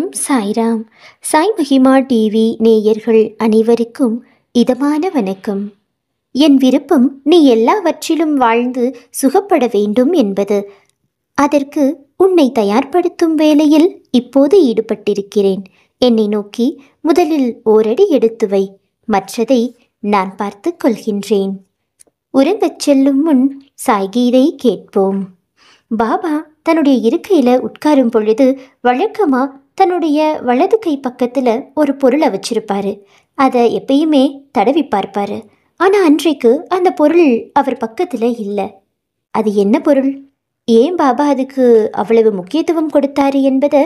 ஓம் சாய்ராம் சாய் மகிமா டிவி நேயர்கள் அனைவருக்கும் இதமான வணக்கம் என் விருப்பம் நீ எல்லாவற்றிலும் வாழ்ந்து சுகப்பட வேண்டும் என்பது அதற்கு உன்னை தயார்படுத்தும் வேளையில் இப்போது ஈடுபட்டிருக்கிறேன் என்னை நோக்கி முதலில் ஓரடி எடுத்து வை மற்றதை நான் பார்த்து கொள்கின்றேன் உறங்கச் செல்லும் முன் சாய்கீதை கேட்போம் பாபா தன்னுடைய இருக்கையில் உட்காரும் பொழுது வழக்கமா தன்னுடைய வலது கை பக்கத்தில் ஒரு பொருளை வச்சிருப்பாரு அதை எப்பயுமே தடவி பார்ப்பாரு ஆனால் அன்றைக்கு அந்த பொருள் அவர் பக்கத்தில் இல்லை அது என்ன பொருள் ஏன் பாபா அதுக்கு அவ்வளவு முக்கியத்துவம் கொடுத்தாரு என்பதை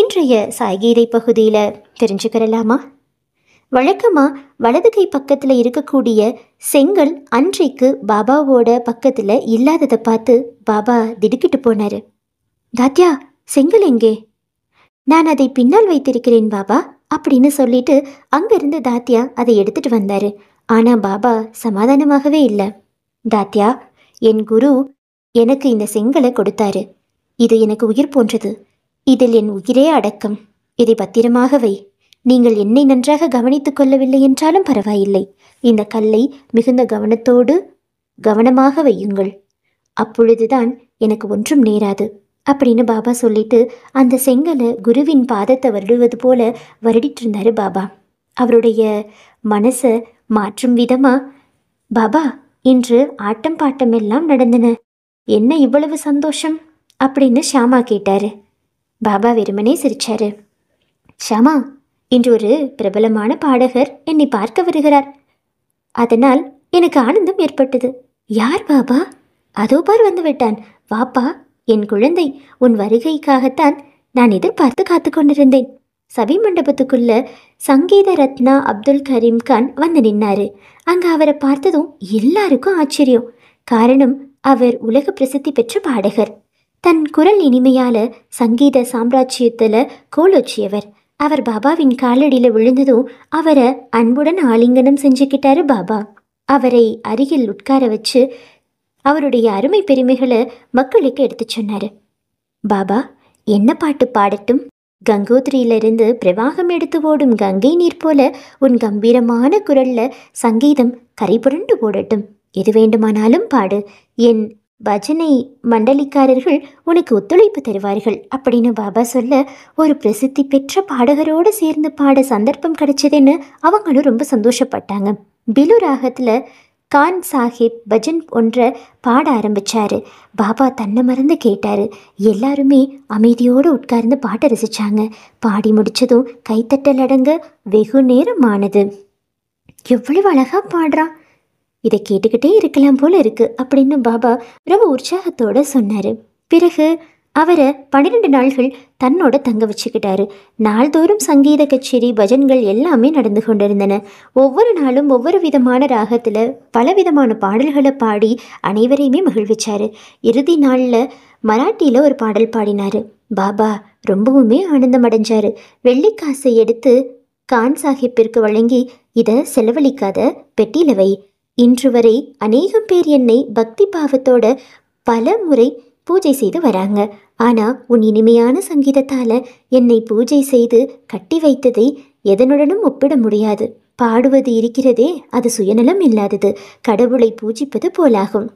இன்றைய சாய்கீதை பகுதியில் தெரிஞ்சுக்கிறலாமா வழக்கமாக வலது கை பக்கத்தில் இருக்கக்கூடிய செங்கல் அன்றைக்கு பாபாவோட பக்கத்தில் இல்லாததை பார்த்து பாபா திடுக்கிட்டு போனார் தாத்யா செங்கல் எங்கே நான் அதை பின்னால் வைத்திருக்கிறேன் பாபா அப்படின்னு சொல்லிட்டு அங்கிருந்து தாத்தியா அதை எடுத்துட்டு வந்தாரு ஆனா பாபா சமாதானமாகவே இல்லை தாத்தியா என் குரு எனக்கு இந்த செங்கலை கொடுத்தாரு இது எனக்கு உயிர் போன்றது இதில் என் உயிரே அடக்கம் இதை பத்திரமாக வை நீங்கள் என்னை நன்றாக கவனித்துக் கொள்ளவில்லை என்றாலும் பரவாயில்லை இந்த கல்லை மிகுந்த கவனத்தோடு கவனமாக வையுங்கள் அப்பொழுதுதான் எனக்கு ஒன்றும் நேராது அப்படின்னு பாபா சொல்லிட்டு அந்த செங்கலை குருவின் பாதத்தை வருடுவது போல வருடிட்டு இருந்தார் பாபா அவருடைய மனசை மாற்றும் விதமா பாபா இன்று ஆட்டம் பாட்டம் எல்லாம் நடந்தன என்ன இவ்வளவு சந்தோஷம் அப்படின்னு ஷாமா கேட்டாரு பாபா வெறுமனே சிரிச்சாரு ஷாமா இன்று ஒரு பிரபலமான பாடகர் என்னை பார்க்க வருகிறார் அதனால் எனக்கு ஆனந்தம் ஏற்பட்டது யார் பாபா அதோ பார் வந்து விட்டான் வாப்பா என் குழந்தை உன் வருகைக்காகத்தான் நான் எதிர்பார்த்து காத்து கொண்டிருந்தேன் சபை மண்டபத்துக்குள்ள சங்கீத ரத்னா அப்துல் கரீம் கான் வந்து நின்னாரு அங்க அவரை பார்த்ததும் எல்லாருக்கும் ஆச்சரியம் காரணம் அவர் உலக பிரசித்தி பெற்ற பாடகர் தன் குரல் இனிமையால சங்கீத சாம்ராஜ்யத்துல கோலோச்சியவர் அவர் பாபாவின் காலடியில விழுந்ததும் அவரை அன்புடன் ஆலிங்கனம் செஞ்சுக்கிட்டாரு பாபா அவரை அருகில் உட்கார வச்சு அவருடைய அருமை பெருமைகளை மக்களுக்கு எடுத்து சொன்னார் பாபா என்ன பாட்டு பாடட்டும் கங்கோத்ரியிலிருந்து பிரவாகம் எடுத்து ஓடும் கங்கை நீர் போல உன் கம்பீரமான குரல்ல சங்கீதம் கரைபுரண்டு ஓடட்டும் எது வேண்டுமானாலும் பாடு என் பஜனை மண்டலிக்காரர்கள் உனக்கு ஒத்துழைப்பு தருவார்கள் அப்படின்னு பாபா சொல்ல ஒரு பிரசித்தி பெற்ற பாடகரோடு சேர்ந்து பாட சந்தர்ப்பம் கிடைச்சதுன்னு அவங்களும் ரொம்ப சந்தோஷப்பட்டாங்க பிலு ராகத்தில் கான் சாஹிப் பஜன் ஒன்றை பாட ஆரம்பித்தார் பாபா தன்னை மறந்து கேட்டார் எல்லாருமே அமைதியோடு உட்கார்ந்து பாட்டை ரசித்தாங்க பாடி முடித்ததும் கைத்தட்டல் அடங்க வெகு நேரம் ஆனது எவ்வளவு அழகாக பாடுறான் இதை கேட்டுக்கிட்டே இருக்கலாம் போல இருக்குது அப்படின்னு பாபா ரொம்ப உற்சாகத்தோடு சொன்னார் பிறகு அவரை பன்னிரெண்டு நாள்கள் தன்னோட தங்க வச்சுக்கிட்டாரு நாள்தோறும் சங்கீத கச்சேரி பஜன்கள் எல்லாமே நடந்து கொண்டிருந்தன ஒவ்வொரு நாளும் ஒவ்வொரு விதமான ராகத்தில் பலவிதமான பாடல்களை பாடி அனைவரையுமே மகிழ்விச்சார் இறுதி நாளில் மராட்டியில் ஒரு பாடல் பாடினார் பாபா ரொம்பவுமே ஆனந்தம் அடைஞ்சார் வெள்ளிக்காசை எடுத்து கான் சாஹிப்பிற்கு வழங்கி இதை செலவழிக்காத பெட்டியில் வை இன்று வரை அநேகம் பேர் என்னை பக்தி பாவத்தோட பல முறை பூஜை செய்து வராங்க ஆனா உன் இனிமையான சங்கீதத்தால என்னை பூஜை செய்து கட்டி வைத்ததை எதனுடனும் ஒப்பிட முடியாது பாடுவது இருக்கிறதே அது சுயநலம் இல்லாதது கடவுளை பூஜிப்பது போலாகும்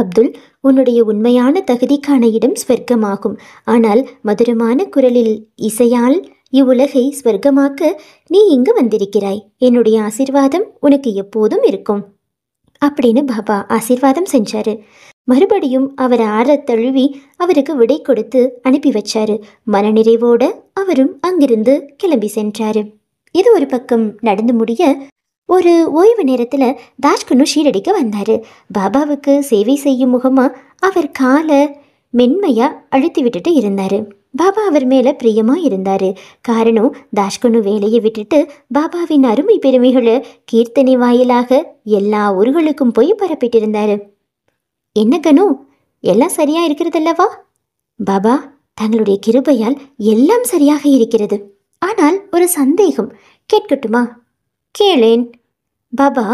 அப்துல் உன்னுடைய உண்மையான தகுதிக்கான இடம் ஸ்வர்க்கமாகும் ஆனால் மதுரமான குரலில் இசையால் இவ்வுலகை ஸ்வர்க்கமாக்க நீ இங்கு வந்திருக்கிறாய் என்னுடைய ஆசிர்வாதம் உனக்கு எப்போதும் இருக்கும் அப்படின்னு பாபா ஆசிர்வாதம் செஞ்சாரு மறுபடியும் அவரை ஆற தழுவி அவருக்கு விடை கொடுத்து அனுப்பி வச்சாரு மனநிறைவோட அவரும் அங்கிருந்து கிளம்பி சென்றாரு இது ஒரு பக்கம் நடந்து முடிய ஒரு ஓய்வு நேரத்தில் தாஜ்கனு ஷீரடிக்க வந்தார் பாபாவுக்கு சேவை செய்யும் முகமாக அவர் காலை மென்மையாக அழுத்தி விட்டுட்டு இருந்தார் பாபா அவர் மேலே பிரியமாக இருந்தார் காரணம் தாஷ்கனு வேலையை விட்டுட்டு பாபாவின் அருமை பெருமைகளை கீர்த்தனை வாயிலாக எல்லா ஊர்களுக்கும் போய் பரப்பிட்டு என்ன கனு எல்லாம் சரியா இருக்கிறதல்லவா பாபா தங்களுடைய கிருபையால் எல்லாம் சரியாக இருக்கிறது ஆனால் ஒரு சந்தேகம் கேட்கட்டுமா கேளேன் பாபா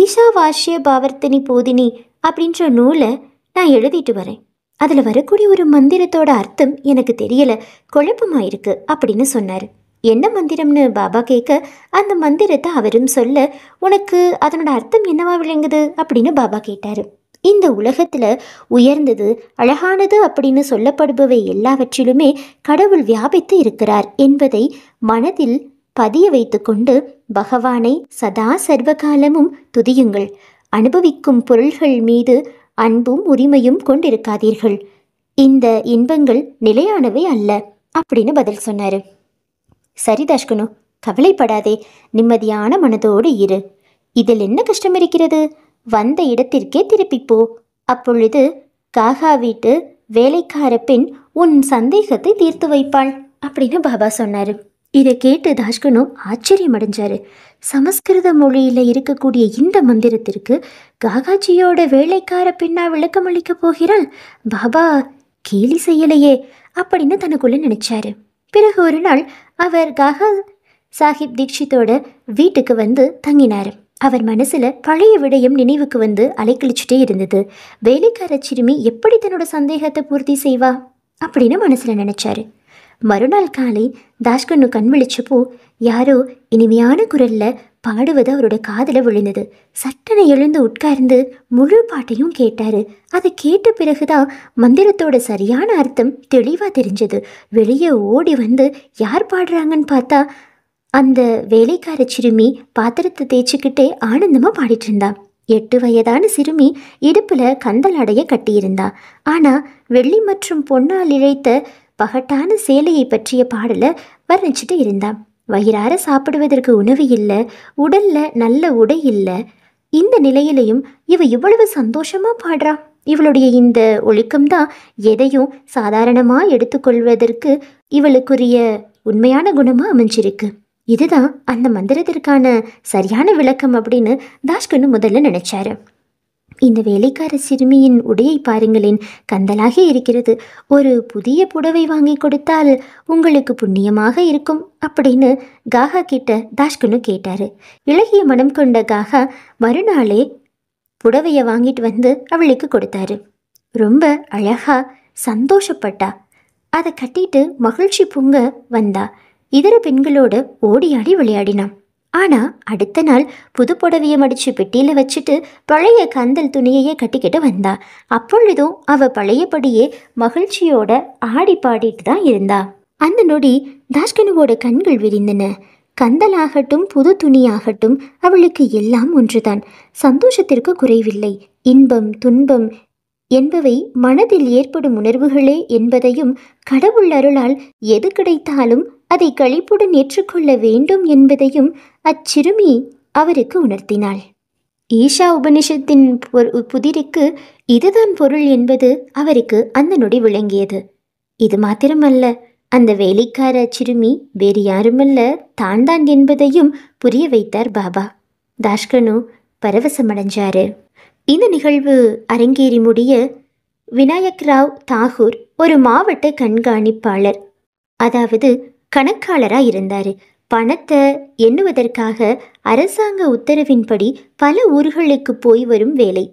ஈஷா வாஷ்ய பாவர்த்தனி போதினி அப்படின்ற நூலை நான் எழுதிட்டு வரேன் அதில் வரக்கூடிய ஒரு மந்திரத்தோட அர்த்தம் எனக்கு தெரியல குழப்பமாயிருக்கு அப்படின்னு சொன்னார் என்ன மந்திரம்னு பாபா கேட்க அந்த மந்திரத்தை அவரும் சொல்ல உனக்கு அதனோட அர்த்தம் என்னவா விளங்குது அப்படின்னு பாபா கேட்டார் இந்த உலகத்தில் உயர்ந்தது அழகானது அப்படின்னு சொல்லப்படுபவை எல்லாவற்றிலுமே கடவுள் வியாபித்து இருக்கிறார் என்பதை மனதில் பதிய வைத்துக்கொண்டு பகவானை சதா சர்வகாலமும் துதியுங்கள் அனுபவிக்கும் பொருள்கள் மீது அன்பும் உரிமையும் கொண்டிருக்காதீர்கள் இந்த இன்பங்கள் நிலையானவை அல்ல அப்படின்னு பதில் சொன்னார் சரி தஷ்கனு கவலைப்படாதே நிம்மதியான மனதோடு இரு இதில் என்ன கஷ்டம் இருக்கிறது வந்த இடத்திற்கே திருப்பிப்போ அப்பொழுது காகா வீட்டு வேலைக்கார பெண் உன் சந்தேகத்தை தீர்த்து வைப்பாள் அப்படின்னு பாபா சொன்னார் இதை கேட்டு தாஷ்கனும் அடைஞ்சார் சமஸ்கிருத மொழியில் இருக்கக்கூடிய இந்த மந்திரத்திற்கு காகாஜியோட வேலைக்கார பெண்ணா விளக்கம் அளிக்க போகிறாள் பாபா கேலி செய்யலையே அப்படின்னு தனக்குள்ளே நினச்சாரு பிறகு ஒரு நாள் அவர் காகா சாஹிப் தீட்சித்தோட வீட்டுக்கு வந்து தங்கினார் அவர் மனசில் பழைய விடயம் நினைவுக்கு வந்து அலைக்கழிச்சுட்டே இருந்தது வேலைக்கார சிறுமி எப்படி தன்னோட சந்தேகத்தை பூர்த்தி செய்வா அப்படின்னு மனசில் நினச்சாரு மறுநாள் காலை தாஷ்கண்ணு கண் விழிச்சப்போ யாரோ இனிமையான குரலில் பாடுவது அவரோட காதில் விழுந்தது சட்டனை எழுந்து உட்கார்ந்து முழு பாட்டையும் கேட்டார் அதை கேட்ட பிறகுதான் மந்திரத்தோட சரியான அர்த்தம் தெளிவாக தெரிஞ்சது வெளியே ஓடி வந்து யார் பாடுறாங்கன்னு பார்த்தா அந்த வேலைக்கார சிறுமி பாத்திரத்தை தேய்ச்சிக்கிட்டே ஆனந்தமாக பாடிட்டு இருந்தா எட்டு வயதான சிறுமி இடுப்பில் அடைய கட்டியிருந்தா ஆனால் வெள்ளி மற்றும் பொன்னால் இழைத்த பகட்டான சேலையை பற்றிய பாடலை வர்ணிச்சிட்டு இருந்தா வயிறார சாப்பிடுவதற்கு உணவு இல்லை உடல்ல நல்ல உடை இல்லை இந்த நிலையிலையும் இவ இவ்வளவு சந்தோஷமா பாடுறா இவளுடைய இந்த ஒழுக்கம்தான் எதையும் சாதாரணமாக எடுத்துக்கொள்வதற்கு இவளுக்குரிய உண்மையான குணமாக அமைஞ்சிருக்கு இதுதான் அந்த மந்திரத்திற்கான சரியான விளக்கம் அப்படின்னு தாஷ்கனு முதல்ல நினைச்சாரு இந்த வேலைக்கார சிறுமியின் உடையை பாருங்களேன் கந்தலாக இருக்கிறது ஒரு புதிய புடவை வாங்கி கொடுத்தால் உங்களுக்கு புண்ணியமாக இருக்கும் அப்படின்னு காகா கிட்ட தாஷ்கனு கேட்டாரு இழகிய மனம் கொண்ட காகா மறுநாளே புடவையை வாங்கிட்டு வந்து அவளுக்கு கொடுத்தாரு ரொம்ப அழகா சந்தோஷப்பட்டா அதை கட்டிட்டு மகிழ்ச்சி பொங்க வந்தா இதர பெண்களோடு ஓடியாடி விளையாடினான் ஆனால் அடுத்த நாள் புது புடவையை மடித்து பெட்டியில் வச்சுட்டு பழைய கந்தல் துணியையே கட்டிக்கிட்டு வந்தா அப்பொழுதும் அவள் பழையபடியே மகிழ்ச்சியோட ஆடி பாடிட்டு தான் இருந்தா அந்த நொடி தாஷ்கனுவோட கண்கள் விரிந்தன கந்தலாகட்டும் புது துணியாகட்டும் அவளுக்கு எல்லாம் ஒன்றுதான் சந்தோஷத்திற்கு குறைவில்லை இன்பம் துன்பம் என்பவை மனதில் ஏற்படும் உணர்வுகளே என்பதையும் கடவுள் அருளால் எது கிடைத்தாலும் அதை கழிப்புடன் ஏற்றுக்கொள்ள வேண்டும் என்பதையும் அச்சிறுமி அவருக்கு உணர்த்தினாள் ஈஷா உபனிஷத்தின் புதிருக்கு இதுதான் பொருள் என்பது அவருக்கு அந்த நொடி விளங்கியது இது மாத்திரமல்ல அந்த வேலைக்கார சிறுமி வேறு யாருமல்ல தான் தான் என்பதையும் புரிய வைத்தார் பாபா தாஷ்கனு பரவசமடைஞ்சாரு இந்த நிகழ்வு அரங்கேறி முடிய விநாயக் ராவ் தாகூர் ஒரு மாவட்ட கண்காணிப்பாளர் அதாவது கணக்காளராக இருந்தார் பணத்தை எண்ணுவதற்காக அரசாங்க உத்தரவின்படி பல ஊர்களுக்கு போய் வரும் வேலை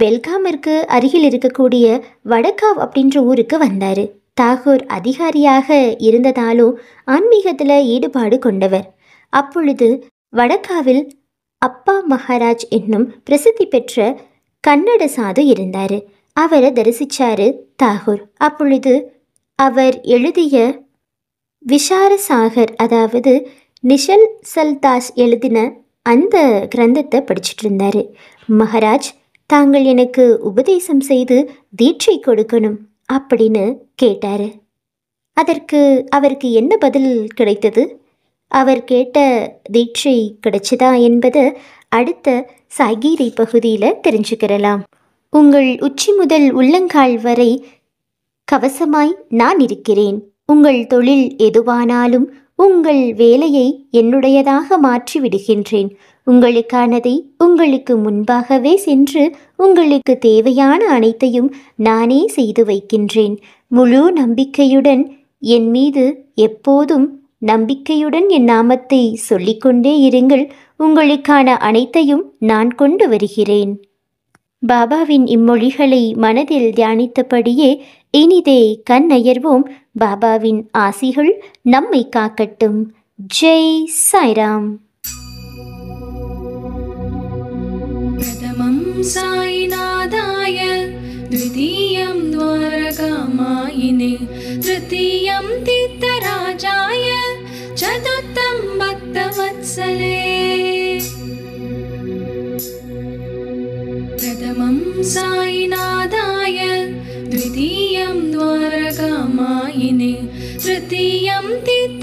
பெல்காமிற்கு அருகில் இருக்கக்கூடிய வடகாவ் அப்படின்ற ஊருக்கு வந்தார் தாகூர் அதிகாரியாக இருந்ததாலும் ஆன்மீகத்தில் ஈடுபாடு கொண்டவர் அப்பொழுது வடக்காவில் அப்பா மகாராஜ் என்னும் பிரசித்தி பெற்ற கன்னட சாது இருந்தார் அவரை தரிசிச்சாரு தாகூர் அப்பொழுது அவர் எழுதிய விஷாரசாகர் அதாவது நிஷல் சல்தாஸ் எழுதின அந்த கிரந்தத்தை படிச்சுட்டு இருந்தார் மகாராஜ் தாங்கள் எனக்கு உபதேசம் செய்து தீட்சை கொடுக்கணும் அப்படின்னு கேட்டார் அதற்கு அவருக்கு என்ன பதில் கிடைத்தது அவர் கேட்ட தீட்சை கிடைச்சதா என்பது அடுத்த சாகிரி பகுதியில் தெரிஞ்சுக்கிறலாம் உங்கள் உச்சி முதல் உள்ளங்கால் வரை கவசமாய் நான் இருக்கிறேன் உங்கள் தொழில் எதுவானாலும் உங்கள் வேலையை என்னுடையதாக மாற்றி விடுகின்றேன் உங்களுக்கானதை உங்களுக்கு முன்பாகவே சென்று உங்களுக்கு தேவையான அனைத்தையும் நானே செய்து வைக்கின்றேன் முழு நம்பிக்கையுடன் என் மீது எப்போதும் நம்பிக்கையுடன் என் நாமத்தை சொல்லிக்கொண்டே இருங்கள் உங்களுக்கான அனைத்தையும் நான் கொண்டு வருகிறேன் பாபாவின் இம்மொழிகளை மனதில் தியானித்தபடியே இனிதே கண்ணயர்வோம் பாபாவின் ஆசிகள் நம்மை காக்கட்டும் ஜெய் சாய்ராம் பிரதமம் சாய்நாதாய द्वितीयं द्वारकामायिने तृतीयं तीर्थराजाय चतुर्थं भक्तवत्सले यिनादाय द्वितीयं द्वारकामायिने तृतीयं